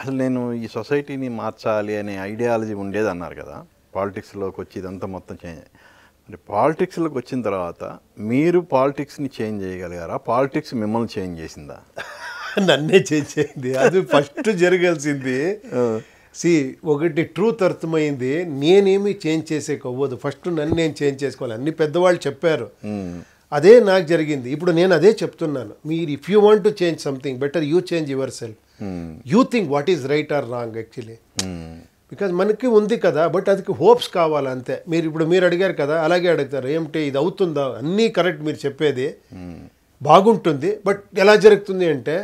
అసలు నేను ఈ సొసైటీని మార్చాలి అనే ఐడియాలజీ ఉండేది అన్నారు కదా పాలిటిక్స్లోకి వచ్చి ఇదంతా మొత్తం చేంజ్ మరి పాలిటిక్స్లోకి వచ్చిన తర్వాత మీరు పాలిటిక్స్ని చేంజ్ చేయగలిగారా పాలిటిక్స్ మిమ్మల్ని చేంజ్ చేసిందా నన్నే చేంజ్ చేయింది అది ఫస్ట్ జరగాల్సింది సి ఒకటి ట్రూత్ అర్థమైంది నేనేమి చేంజ్ చేసేకవ్వదు ఫస్ట్ నన్ను నేను చేంజ్ చేసుకోవాలి అన్ని పెద్దవాళ్ళు చెప్పారు అదే నాకు జరిగింది ఇప్పుడు నేను అదే చెప్తున్నాను మీరు if you want to change something better you change yourself you think what is right or wrong actually because మనకి ఉంది కదా బట్ అదికి హోప్స్ కావాలి అంతే మీరు ఇప్పుడు మీరు అడిగారు కదా అలాగే అడుగుతారు ఏమిటి ఇది అవుతుందా అన్నీ కరెక్ట్ మీరు చెప్పేది hmm. బాగుంటుంది బట్ ఎలా జరుగుతుంది అంటే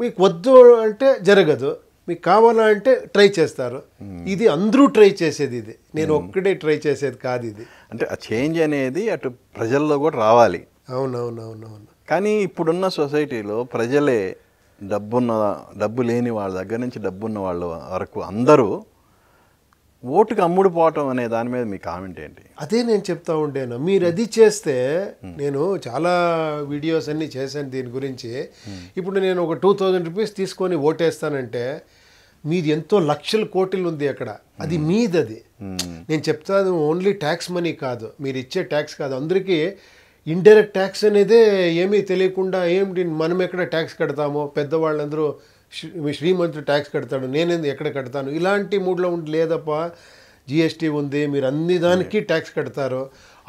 మీకు వద్దు అంటే జరగదు మీకు కావాలా అంటే ట్రై చేస్తారు hmm. ఇది అందరూ ట్రై చేసేది ఇది నేను hmm. ఒక్కడే ట్రై చేసేది కాదు ఇది అంటే ఆ చేంజ్ అనేది అటు ప్రజల్లో కూడా రావాలి అవునవునవునవును కానీ ఇప్పుడున్న సొసైటీలో ప్రజలే డబ్బున్న డబ్బు లేని వాళ్ళ దగ్గర నుంచి డబ్బున్న వాళ్ళ వరకు అందరూ ఓటుకు అమ్ముడు పోవటం అనే దాని మీద మీ కామెంట్ ఏంటి అదే నేను చెప్తా ఉండేను మీరు అది చేస్తే నేను చాలా వీడియోస్ అన్నీ చేశాను దీని గురించి ఇప్పుడు నేను ఒక టూ థౌజండ్ రూపీస్ తీసుకొని ఓటేస్తానంటే మీది ఎంతో లక్షల కోట్లు ఉంది అక్కడ అది మీదది నేను చెప్తాను ఓన్లీ ట్యాక్స్ మనీ కాదు మీరు ఇచ్చే ట్యాక్స్ కాదు అందరికీ ఇండైరెక్ట్ ట్యాక్స్ అనేదే ఏమీ తెలియకుండా ఏమిటి మనం ఎక్కడ ట్యాక్స్ కడతామో పెద్దవాళ్ళందరూ శ్రీమంతుడు ట్యాక్స్ కడతాడు నేను ఎక్కడ కడతాను ఇలాంటి మూడ్లో ఉండి లేదప్ప జిఎస్టీ ఉంది మీరు అన్ని దానికి ట్యాక్స్ కడతారు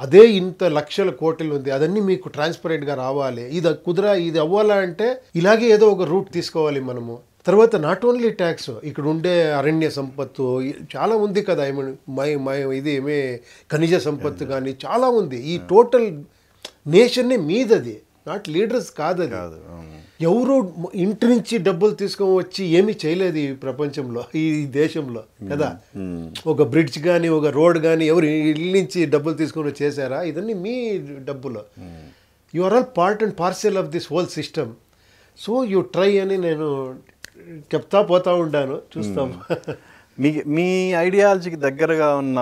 అదే ఇంత లక్షల కోట్లు ఉంది అదన్నీ మీకు ట్రాన్స్పరెంట్గా రావాలి ఇది కుదరా ఇది అవ్వాలా అంటే ఇలాగే ఏదో ఒక రూట్ తీసుకోవాలి మనము తర్వాత నాట్ ఓన్లీ ట్యాక్స్ ఇక్కడ ఉండే అరణ్య సంపత్తు చాలా ఉంది కదా ఐ మీన్ మై మై ఇది ఏమి ఖనిజ సంపత్తు కానీ చాలా ఉంది ఈ టోటల్ నేషన్నే మీదది నాట్ లీడర్స్ కాదది కాదు ఎవరు ఇంటి నుంచి డబ్బులు తీసుకొని వచ్చి ఏమీ చేయలేదు ఈ ప్రపంచంలో ఈ దేశంలో కదా ఒక బ్రిడ్జ్ కానీ ఒక రోడ్ కానీ ఎవరు ఇల్లు నుంచి డబ్బులు తీసుకొని చేశారా ఇదన్నీ మీ డబ్బులు you are all part and parcel of this whole system so you try అని నేను చెప్తా పోతా ఉంటాను చూస్తాం మీ మీ ఐడియాలజీకి దగ్గరగా ఉన్న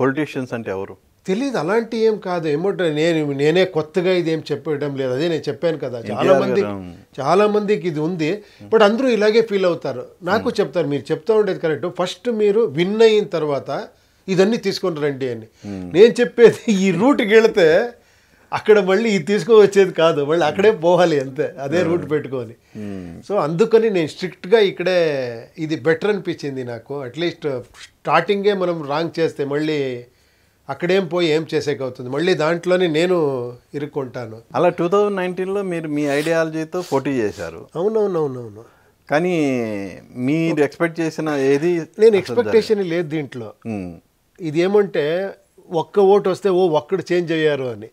పొలిటీషియన్స్ అంటే ఎవరు తెలియదు అలాంటి ఏం కాదు ఏమంటే నేను నేనే కొత్తగా ఇది ఏం చెప్పడం లేదు అదే నేను చెప్పాను కదా చాలా మంది చాలా మందికి ఇది ఉంది బట్ అందరూ ఇలాగే ఫీల్ అవుతారు నాకు చెప్తారు మీరు చెప్తా ఉండేది కరెక్ట్ ఫస్ట్ మీరు విన్ అయిన తర్వాత ఇదన్నీ తీసుకొని రండి అని నేను చెప్పేది ఈ రూట్కి వెళితే అక్కడ మళ్ళీ ఇది తీసుకువచ్చేది కాదు మళ్ళీ అక్కడే పోవాలి అంతే అదే రూట్ పెట్టుకొని సో అందుకని నేను స్ట్రిక్ట్గా ఇక్కడే ఇది బెటర్ అనిపించింది నాకు అట్లీస్ట్ స్టార్టింగే మనం రాంగ్ చేస్తే మళ్ళీ అక్కడేం పోయి ఏం చేసేకి అవుతుంది మళ్ళీ దాంట్లోనే నేను ఇరుక్కుంటాను అలా టూ థౌజండ్ నైన్టీన్లో మీరు మీ ఐడియాలజీతో పోటీ చేశారు అవునవునవునవును కానీ మీరు ఎక్స్పెక్ట్ చేసిన ఏది నేను ఎక్స్పెక్టేషన్ లేదు దీంట్లో ఇది ఏమంటే ఒక్క ఓటు వస్తే ఓ ఒక్కడు చేంజ్ అయ్యారు అని